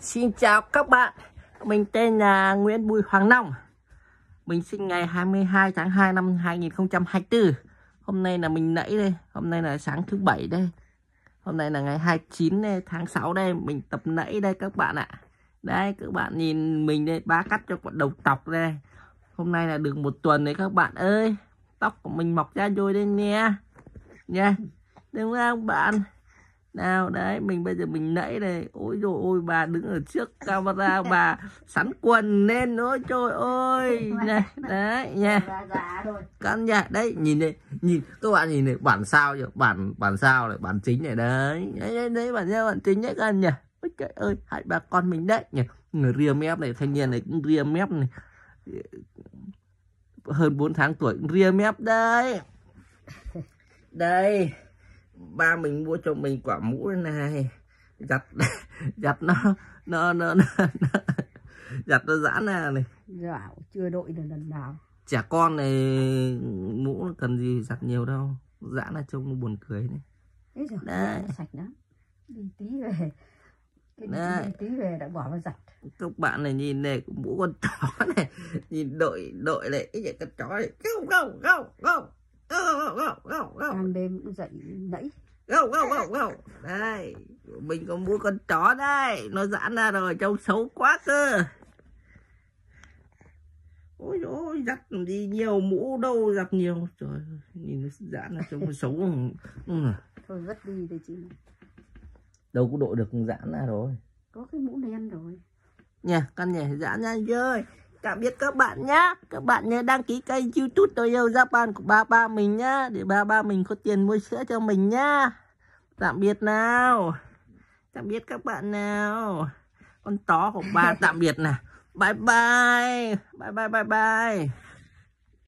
Xin chào các bạn Mình tên là Nguyễn Bùi Hoàng Long Mình sinh ngày 22 tháng 2 năm 2024 Hôm nay là mình nãy đây Hôm nay là sáng thứ bảy đây Hôm nay là ngày 29 đây, tháng 6 đây Mình tập nãy đây các bạn ạ đây các bạn nhìn mình đây Bá cắt cho quả đầu tọc đây Hôm nay là được một tuần đấy các bạn ơi Tóc của mình mọc ra rồi đây nè Nha yeah. Đúng không bạn nào đấy mình bây giờ mình nãy này ôi rồi ôi bà đứng ở trước camera bà sắn quần lên nữa trời ơi này đấy nha căn nhà đấy nhìn này nhìn các bạn nhìn này bản sao nhỉ bản bản sao này bản chính này đấy đấy đấy, đấy bản sao bản chính nhất các nhỉ ôi trời ơi hại bà con mình đấy nhỉ người ria mép này thanh niên này cũng ria mép này hơn 4 tháng tuổi ria mép đây đây ba mình mua cho mình quả mũ này giặt giặt nó nó nó, nó, nó giặt nó giãn ra này dạo chưa đội được lần nào trẻ con này mũ cần gì giặt nhiều đâu giãn là trông nó buồn cười đấy Đấy rồi, sạch lắm đi tí về cái tí về đã bỏ vào giặt các bạn này nhìn này mũ con chó này nhìn đội đội này cái con chó này không không không không không không Em bé cũng dậy nãy. Gâu, gâu, gâu, gâu. Đây, mình có mua con chó đây. Nó giãn ra rồi, trông xấu quá cơ. Ôi ôi, giặt đi nhiều mũ đâu giặt nhiều. Trời nhìn nó giãn ra trông xấu. Ừ. Thôi rất đi đây chị. Đâu có đội được giãn ra rồi. Có cái mũ đen rồi. Nhà, căn nhà giãn ra chơi. Cảm biết các bạn nhá. Các bạn nhớ đăng ký kênh youtube tôi yêu Japan của ba ba mình nhá. Để ba ba mình có tiền mua sữa cho mình nhá. Tạm biệt nào. Tạm biệt các bạn nào. Con tó của ba tạm biệt nè. Bye bye. Bye bye bye bye.